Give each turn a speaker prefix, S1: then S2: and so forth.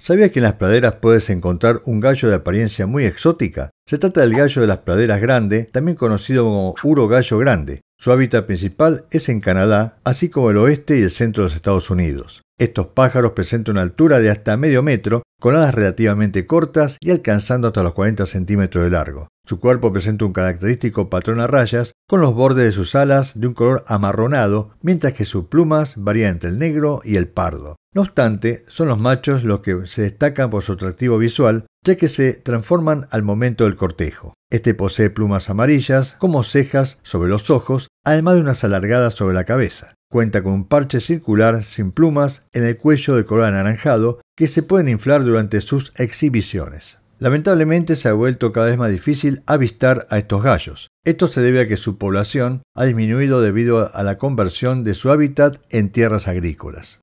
S1: ¿Sabías que en las praderas puedes encontrar un gallo de apariencia muy exótica? Se trata del gallo de las praderas grande, también conocido como puro gallo grande. Su hábitat principal es en Canadá, así como el oeste y el centro de los Estados Unidos. Estos pájaros presentan una altura de hasta medio metro, con alas relativamente cortas y alcanzando hasta los 40 centímetros de largo. Su cuerpo presenta un característico patrón a rayas con los bordes de sus alas de un color amarronado, mientras que sus plumas varían entre el negro y el pardo. No obstante, son los machos los que se destacan por su atractivo visual, ya que se transforman al momento del cortejo. Este posee plumas amarillas como cejas sobre los ojos, además de unas alargadas sobre la cabeza. Cuenta con un parche circular sin plumas en el cuello de color anaranjado que se pueden inflar durante sus exhibiciones. Lamentablemente se ha vuelto cada vez más difícil avistar a estos gallos. Esto se debe a que su población ha disminuido debido a la conversión de su hábitat en tierras agrícolas.